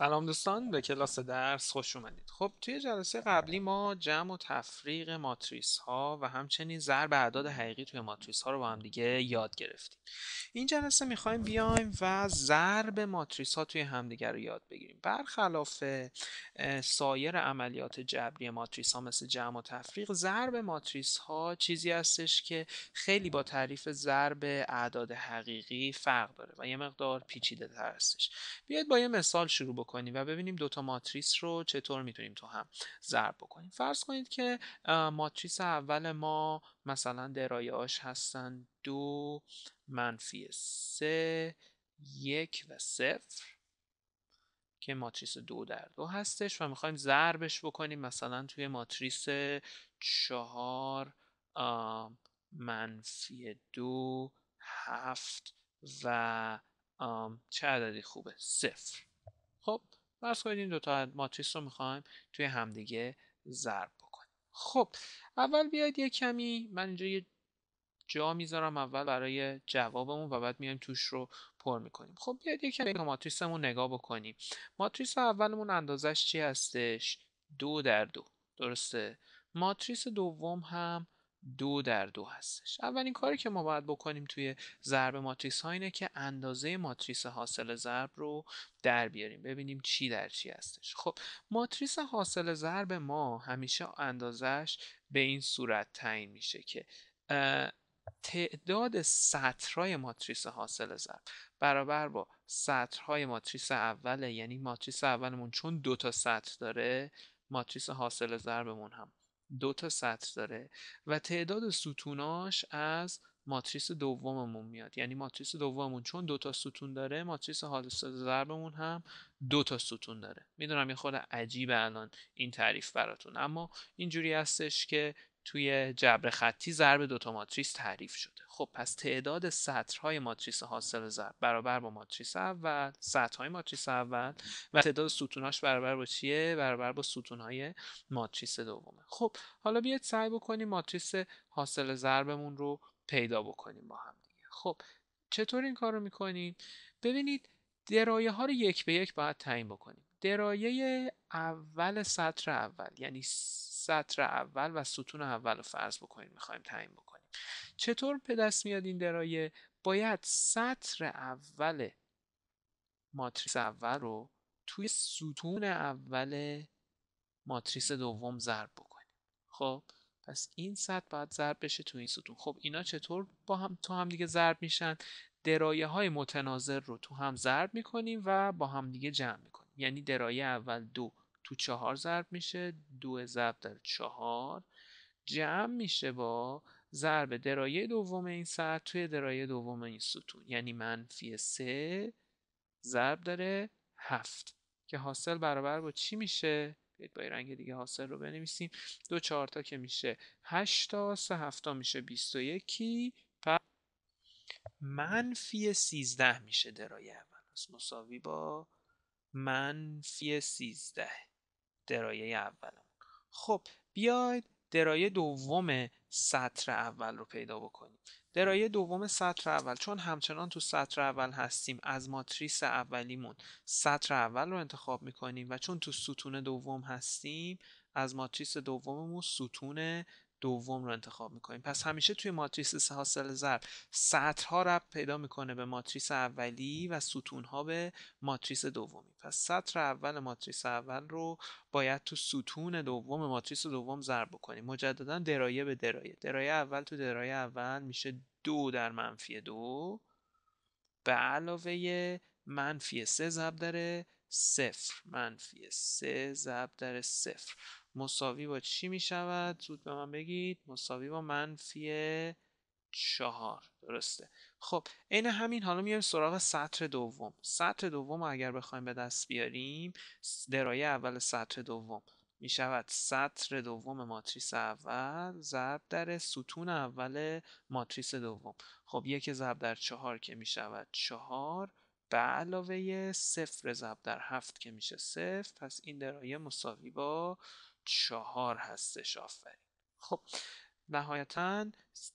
سلام دوستان به کلاس درس خوش اومدید خب توی جلسه قبلی ما جمع و تفریق ماتریس ها و همچنین ضرب اعداد حقیقی توی ماتریس ها رو با هم دیگه یاد گرفتیم این جلسه میخوایم بیایم و ضرب ماتریس ها توی همدیگه رو یاد بگیریم برخلاف سایر عملیات جبری ماتریس ها مثل جمع و تفریق ضرب ماتریس ها چیزی هستش که خیلی با تعریف ضرب اعداد حقیقی فرق داره و یه مقدار پیچیده تر هستش بیاید با یه مثال شروع و ببینیم دوتا ماتریس رو چطور میتونیم تو هم ضرب بکنیم فرض کنید که ماتریس اول ما مثلا درایاش هستن دو منفی سه یک و صفر که ماتریس دو در دو هستش و میخوایم ضربش بکنیم مثلا توی ماتریس چهار منفی دو هفت و چه عددی خوبه صفر خب فرض کنید این دوتا ماتریس رو میخوایم توی همدیگه ضرب بکنیم خب اول بیاید یه کمی من اینجا یه جا میذارم اول برای جوابمون و بعد میایم توش رو پر میکنیم خب بیاید یه کمی ماتریسمون نگاه بکنیم ماتریس اولمون اندازش چی هستش دو در دو درسته ماتریس دوم هم دو در دو هستش اولین کاری که ما باید بکنیم توی ضرب ماتریس ها اینه که اندازه ماتریس حاصل ضرب رو در بیاریم ببینیم چی در چی هستش خب ماتریس حاصل ضرب ما همیشه اندازش به این صورت تعیین میشه که تعداد سطرهای ماتریس حاصل ضرب برابر با سطرهای ماتریس اوله یعنی ماتریس اولمون چون دو تا سطر داره ماتریس حاصل ضربمون هم دو تا سطر داره و تعداد ستوناش از ماتریس دوممون میاد یعنی ماتریس دوممون چون دو تا ستون داره ماتریس حادث ضربمون هم دو تا ستون داره میدونم یه خود عجیب الان این تعریف براتون اما اینجوری هستش که توی جبر خطی ضرب دوتا ماتریس تعریف شده خب پس تعداد سطرهای ماتریس حاصل ضرب برابر با ماتریس اول سطرهای ماتریس اول و تعداد ستوناش برابر با چیه برابر با ستونهای ماتریس دومه خب حالا بیاید سعی بکنیم ماتریس حاصل ضربمون رو پیدا بکنیم با هم دیگه خب چطور این کار رو میکنیم ببینید درایه ها رو یک به یک باید تعیین بکنیم درایه اول سطر اول یعنی سطر اول و ستون اول رو فرض بکنیم میخوایم تعیین بکنیم چطور به میاد این درایه باید سطر اول ماتریس اول رو توی ستون اول ماتریس دوم ضرب بکنیم خب پس این سطر باید ضرب بشه تو این ستون خب اینا چطور با هم تو هم دیگه ضرب میشن درایه های متناظر رو تو هم ضرب میکنیم و با هم دیگه جمع میکنیم یعنی درایه اول دو تو چهار ضرب میشه دو ضرب در چهار جمع میشه با ضرب درایه دوم این سطح توی درایه دوم این ستون یعنی منفی سه ضرب داره هفت که حاصل برابر با چی میشه؟ بیاید با رنگ دیگه حاصل رو بنویسیم دو چهار تا که میشه هشتا سه هفتا میشه بیست و یکی پ... منفی سیزده میشه درایه اول مساوی با منفی سیزده درایه اولمون خب بیاید درایه دوم سطر اول رو پیدا بکنیم درایه دوم سطر اول چون همچنان تو سطر اول هستیم از ماتریس اولیمون سطر اول رو انتخاب میکنیم و چون تو ستون دوم هستیم از ماتریس دوممون ستون دوم رو انتخاب میکنیم پس همیشه توی ماتریس حاصل ضرب سطرها رب پیدا میکنه به ماتریس اولی و ستونها به ماتریس دومی پس سطر اول ماتریس اول رو باید تو ستون دوم ماتریس دوم ضرب بکنیم مجددا درایه به درایه درایه اول تو درایه اول میشه دو در منفی دو به علاوه منفی سه ضرب داره صفر منفی سه ضرب در صفر مساوی با چی می شود زود به من بگید مساوی با منفی چهار درسته خب عین همین حالا میایم سراغ سطر دوم سطر دوم اگر بخوایم به دست بیاریم درایه اول سطر دوم می شود سطر دوم ماتریس اول ضرب در ستون اول ماتریس دوم خب یک ضرب در چهار که می شود چهار به علاوه صفر ضرب در هفت که میشه صفر پس این درایه مساوی با چهار هستش آفرین خب نهایتا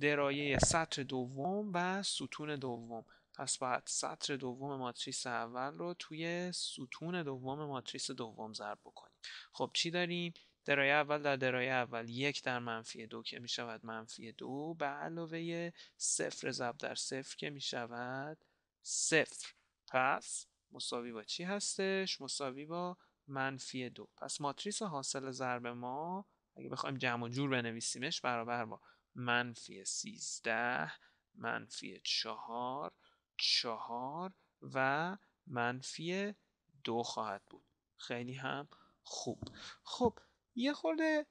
درایه سطر دوم و ستون دوم پس باید سطر دوم ماتریس اول رو توی ستون دوم ماتریس دوم ضرب بکنیم خب چی داریم؟ درایه اول در درایه اول یک در منفی دو که می شود منفی دو به علاوه صفر ضرب در صفر که می شود صفر پس مساوی با چی هستش؟ مساوی با منفی دو پس ماتریس حاصل ضرب ما اگه بخوایم جمع و جور بنویسیمش برابر با منفی سیزده منفی چهار چهار و منفی دو خواهد بود خیلی هم خوب خب یه خورده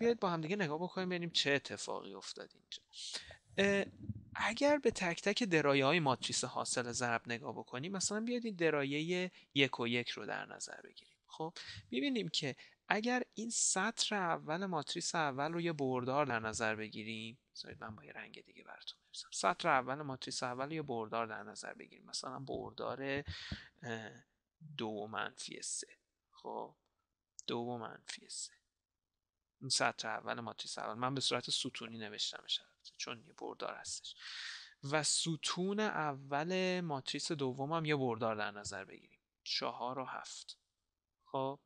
بیاید با هم دیگه نگاه بکنیم ببینیم چه اتفاقی افتاد اینجا اگر به تک تک درایه های ماتریس حاصل ضرب نگاه بکنیم مثلا بیاید این درایه یک و یک رو در نظر بگیریم خب میبینیم که اگر این سطر اول ماتریس اول رو یه بردار در نظر بگیریم بذارید من با یه رنگ دیگه براتون بنویسم سطر اول ماتریس اول یه بردار در نظر بگیریم مثلا بردار دو و منفی سه خب دو و منفی سه این سطر اول ماتریس اول من به صورت ستونی نوشتمش چون یه بردار هستش و ستون اول ماتریس دوم هم یه بردار در نظر بگیریم چهار و هفت خب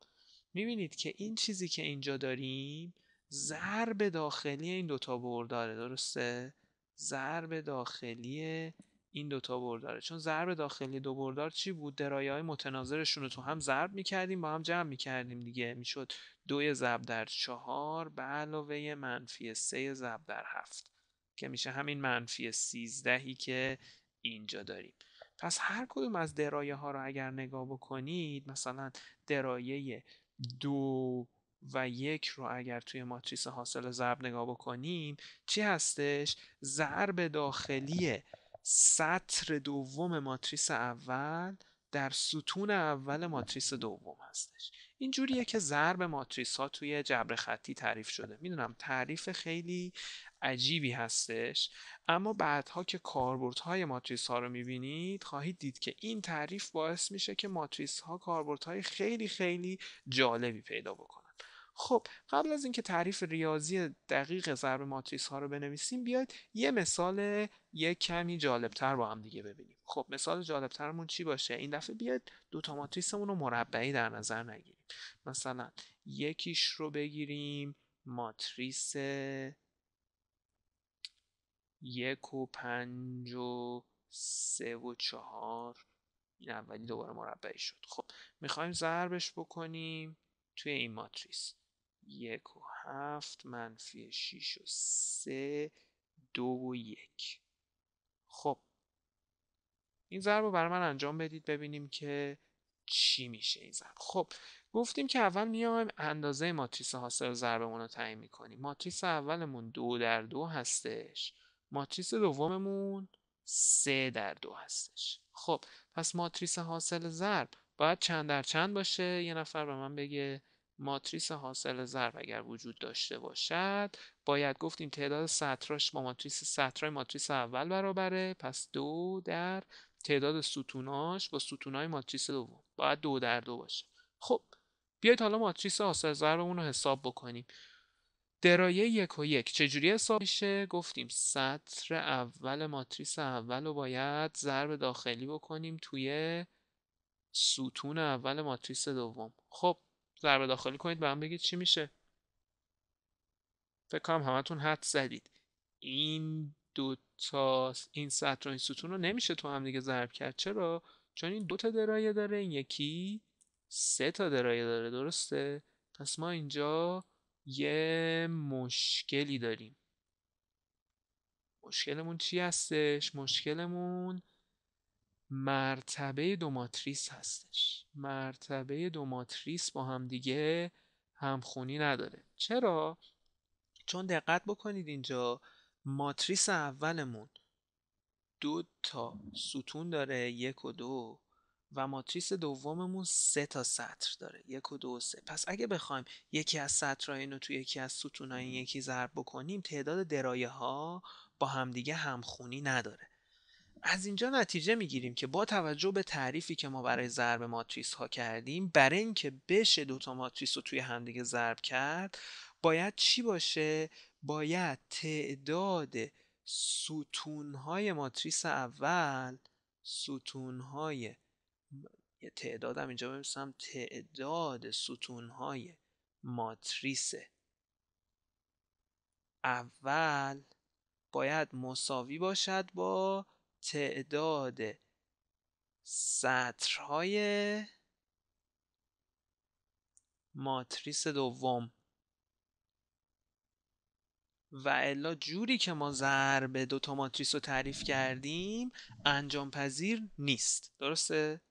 میبینید که این چیزی که اینجا داریم ضرب داخلی این دوتا برداره درسته؟ ضرب داخلی این دوتا برداره چون ضرب داخلی دو بردار چی بود؟ درایه های متناظرشون رو تو هم ضرب میکردیم با هم جمع میکردیم دیگه میشد دوی ضرب در چهار به علاوه منفی سه ضرب در هفت که میشه همین منفی سیزدهی که اینجا داریم پس هر کدوم از درایه ها رو اگر نگاه بکنید مثلا درایه دو و یک رو اگر توی ماتریس حاصل ضرب نگاه بکنیم چی هستش ضرب داخلی سطر دوم ماتریس اول در ستون اول ماتریس دوم هستش این جوریه که ضرب ماتریس ها توی جبر خطی تعریف شده میدونم تعریف خیلی عجیبی هستش اما بعدها که های ماتریس ها رو میبینید خواهید دید که این تعریف باعث میشه که ماتریس ها های خیلی خیلی جالبی پیدا بکنن خب قبل از اینکه تعریف ریاضی دقیق ضرب ماتریس ها رو بنویسیم بیاید یه مثال یه کمی جالبتر با هم دیگه ببینیم خب مثال جالبترمون چی باشه این دفعه بیاید دوتا ماتریسمون رو مربعی در نظر نگیریم مثلا یکیش رو بگیریم ماتریس یک و پنج و سه و چهار این اولی دوباره مربعی شد خب میخوایم ضربش بکنیم توی این ماتریس یک و هفت منفی شیش و سه دو و یک خب این ضرب رو برای من انجام بدید ببینیم که چی میشه این ضرب خب گفتیم که اول میایم اندازه ماتریس حاصل ضربمون رو تعیین میکنیم ماتریس اولمون دو در دو هستش ماتریس دوممون سه در دو هستش خب پس ماتریس حاصل ضرب باید چند در چند باشه یه نفر به من بگه ماتریس حاصل ضرب اگر وجود داشته باشد باید گفتیم تعداد سطراش با ماتریس سطرای ماتریس اول برابره پس دو در تعداد ستوناش با ستونای ماتریس دوم باید دو در دو باشه خب بیایید حالا ماتریس حاصل ضربمون رو حساب بکنیم درایه یک و یک چجوری حساب میشه گفتیم سطر اول ماتریس اول رو باید ضرب داخلی بکنیم توی ستون اول ماتریس دوم خب ضرب داخلی کنید به هم بگید چی میشه فکر کنم همتون حد زدید این دو تا این سطر و این ستون رو نمیشه تو هم دیگه ضرب کرد چرا چون این دو تا درایه داره این یکی سه تا درایه داره درسته پس ما اینجا یه مشکلی داریم مشکلمون چی هستش؟ مشکلمون مرتبه دو ماتریس هستش مرتبه دو ماتریس با هم دیگه همخونی نداره چرا؟ چون دقت بکنید اینجا ماتریس اولمون دو تا ستون داره یک و دو و ماتریس دوممون سه تا سطر داره یک و دو و سه پس اگه بخوایم یکی از سطرهای اینو توی یکی از ستونهای یکی ضرب بکنیم تعداد درایه ها با همدیگه همخونی نداره از اینجا نتیجه میگیریم که با توجه به تعریفی که ما برای ضرب ماتریس ها کردیم برای اینکه بشه دوتا ماتریس رو توی همدیگه ضرب کرد باید چی باشه؟ باید تعداد ستونهای ماتریس اول ستونهای یه تعدادم اینجا بنویسم تعداد ستونهای ماتریس اول باید مساوی باشد با تعداد سطرهای ماتریس دوم و الا جوری که ما ضرب دو تا ماتریس رو تعریف کردیم انجام پذیر نیست درسته؟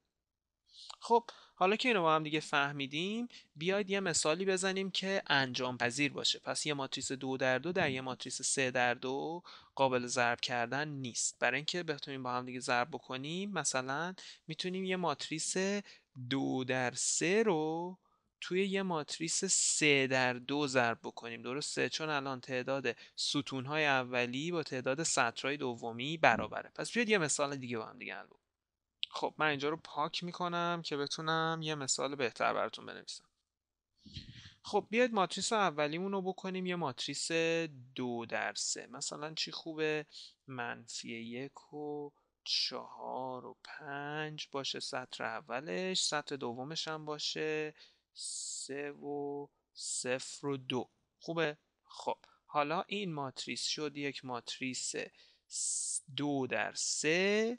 خب حالا که اینو با هم دیگه فهمیدیم بیاید یه مثالی بزنیم که انجام پذیر باشه پس یه ماتریس دو در دو در یه ماتریس سه در دو قابل ضرب کردن نیست برای اینکه بتونیم با هم دیگه ضرب بکنیم مثلا میتونیم یه ماتریس دو در سه رو توی یه ماتریس سه در دو ضرب بکنیم درسته چون الان تعداد های اولی با تعداد سطرهای دومی برابره پس بیاید یه مثال دیگه با هم دیگه حل خب من اینجا رو پاک میکنم که بتونم یه مثال بهتر براتون بنویسم خب بیاید ماتریس اولیمون رو بکنیم یه ماتریس دو در سه مثلا چی خوبه منفی یک و چهار و پنج باشه سطر اولش سطر دومش هم باشه سه و صفر و دو خوبه خب حالا این ماتریس شد یک ماتریس دو در سه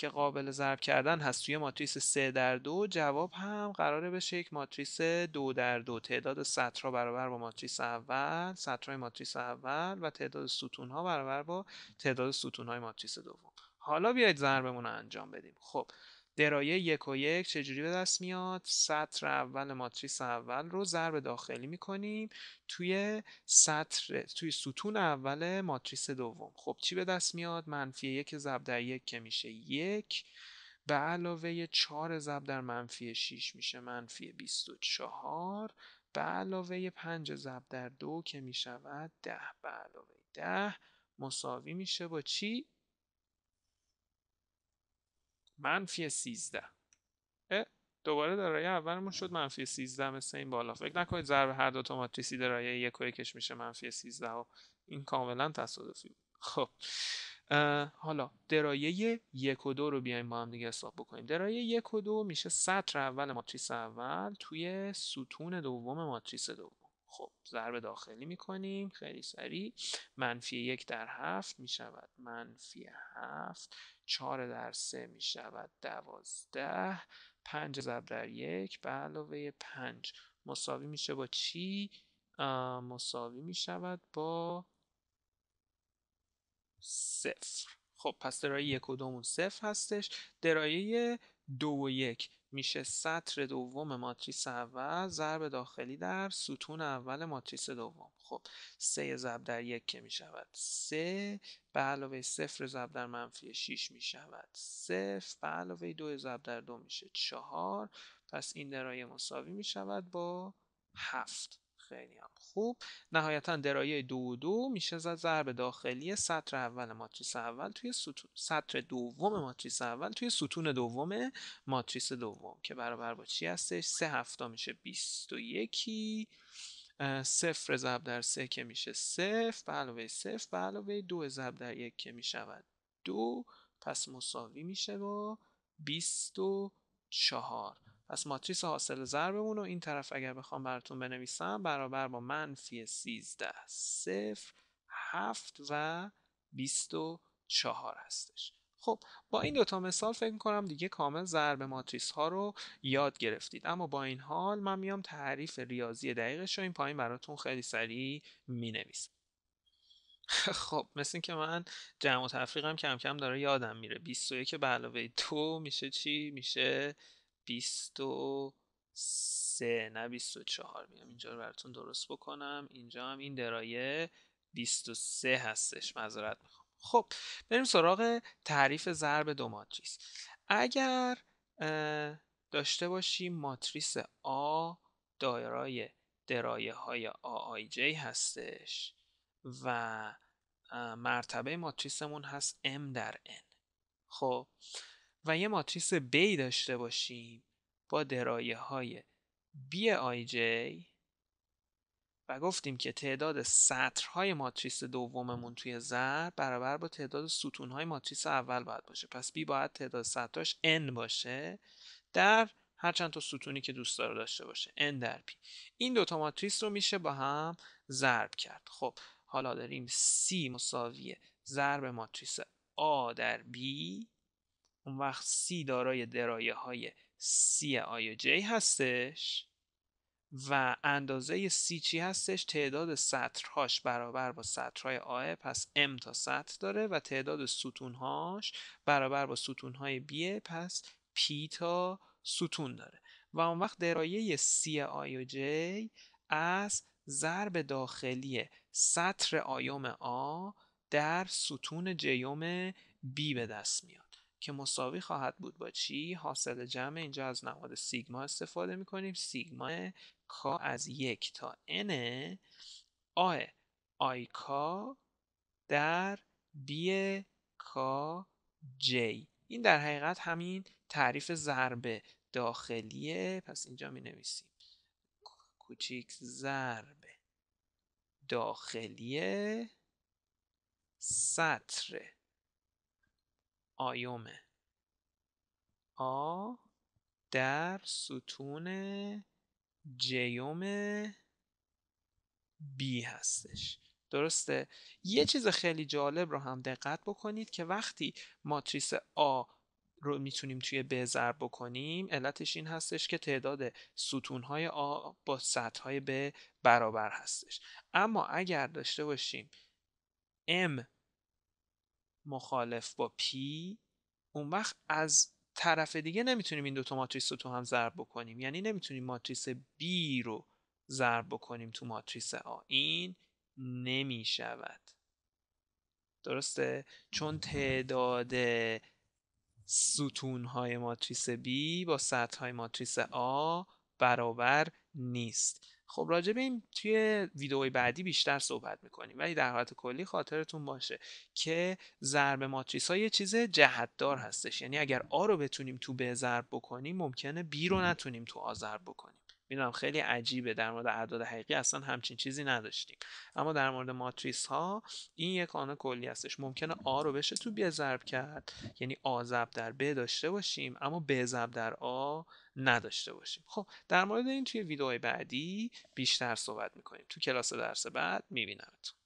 که قابل ضرب کردن هست توی ماتریس 3 در 2 جواب هم قراره بشه یک ماتریس 2 در 2 تعداد سطرها برابر با ماتریس اول سطرهای ماتریس اول و تعداد ستونها برابر با تعداد ستونهای ماتریس دوم حالا بیاید ضربمون رو انجام بدیم خب درایه یک و یک چجوری به دست میاد سطر اول ماتریس اول رو ضرب داخلی می کنیم. توی سطر توی ستون اول ماتریس دوم خب چی به دست میاد منفی یک ضرب در یک که میشه یک به علاوه 4 ضرب در منفی 6 میشه منفی 24 به علاوه 5 ضرب در 2 که می شود 10 به علاوه 10 مساوی میشه با چی؟ منفی 13 دوباره در اولمون شد منفی 13 مثل این بالا فکر نکنید ضرب هر دو تا ماتریسی در یک و یکش میشه منفی 13 و این کاملا تصادفی بود خب حالا درایه یک و دو رو بیایم با هم دیگه حساب بکنیم درایه یک و دو میشه سطر اول ماتریس اول توی ستون دوم ماتریس دوم خب ضرب داخلی میکنیم خیلی سریع منفی یک در هفت میشود منفی هفت چهار در سه میشود دوازده پنج ضرب در یک به علاوه پنج مساوی میشه با چی؟ مساوی میشود با صفر خب پس درایه یک و دومون صفر هستش درایه دو و یک میشه سطر دوم ماتریس اول ضرب داخلی در ستون اول ماتریس دوم خب سه ضرب در یک که میشود سه به علاوه صفر ضرب در منفی 6 میشود صفر به علاوه دو ضرب در دو میشه چهار پس این درایه مساوی میشود با هفت خیلی هم خوب نهایتا درایه دو دو میشه زد ضرب داخلی سطر اول ماتریس اول توی ستون سطر دوم ماتریس اول توی ستون دوم ماتریس دوم که برابر با چی هستش سه هفته میشه بیست و یکی صفر ضرب در سه که میشه صفر به علاوه صفر به علاوه دو ضرب در یک که میشود دو پس مساوی میشه با بیست و چهار پس ماتریس حاصل ضربمون رو این طرف اگر بخوام براتون بنویسم برابر با منفی 13 0، 7 و 24 هستش خب با این دوتا مثال فکر میکنم دیگه کامل ضرب ماتریس ها رو یاد گرفتید اما با این حال من میام تعریف ریاضی دقیقش رو این پایین براتون خیلی سریع مینویسم خب مثل اینکه که من جمع و تفریقم کم کم داره یادم میره 21 به علاوه 2 میشه چی؟ میشه بیست سه نه 24 میام اینجا رو براتون درست بکنم اینجا هم این درایه 23 هستش معذرت میخوام خب بریم سراغ تعریف ضرب دو ماتریس اگر داشته باشیم ماتریس آ دایرای درایه های آ هستش و مرتبه ماتریسمون هست M در N خب و یه ماتریس B داشته باشیم با درایه های بی آی و گفتیم که تعداد سطرهای ماتریس دوممون توی ضرب برابر با تعداد ستونهای ماتریس اول باید باشه پس B باید تعداد سطرش n باشه در هر چند تا ستونی که دوست داره داشته باشه n در پی این دوتا ماتریس رو میشه با هم ضرب کرد خب حالا داریم c مساوی ضرب ماتریس a در b اون وقت سی دارای درایه های C آی جی هستش و اندازه سی چی هستش تعداد سطرهاش برابر با سطرهای آه پس M تا سطر داره و تعداد ستونهاش برابر با ستونهای B پس P تا ستون داره و اون وقت درایه سی آی و از ضرب داخلی سطر آیوم A در ستون جیوم بی به دست میاد که مساوی خواهد بود با چی حاصل جمع اینجا از نماد سیگما استفاده کنیم سیگما کا از یک تا n آ آی کا در بی کا جی این در حقیقت همین تعریف ضرب داخلیه پس اینجا می نویسیم کوچیک ضرب داخلی سطر آیومه آ در ستون جیوم بی هستش درسته یه چیز خیلی جالب رو هم دقت بکنید که وقتی ماتریس آ رو میتونیم توی به ضرب بکنیم علتش این هستش که تعداد ستونهای آ با های به برابر هستش اما اگر داشته باشیم ام مخالف با پی اون وقت از طرف دیگه نمیتونیم این دوتا ماتریس رو تو هم ضرب بکنیم یعنی نمیتونیم ماتریس B رو ضرب بکنیم تو ماتریس A این نمیشود درسته چون تعداد ستون های ماتریس B با سطح های ماتریس A برابر نیست خب راجع به این توی ویدئوی بعدی بیشتر صحبت میکنیم ولی در حالت کلی خاطرتون باشه که ضرب ماتریس ها یه چیز جهتدار هستش یعنی اگر آ رو بتونیم تو به ضرب بکنیم ممکنه بی رو نتونیم تو آ ضرب بکنیم میدونم خیلی عجیبه در مورد اعداد حقیقی اصلا همچین چیزی نداشتیم اما در مورد ماتریس ها این یک قانون کلی هستش ممکنه آ رو بشه تو بی ضرب کرد یعنی آ ضرب در ب داشته باشیم اما ب ضرب در آ نداشته باشیم خب در مورد این توی ویدئوهای بعدی بیشتر صحبت میکنیم تو کلاس درس بعد میبینمتون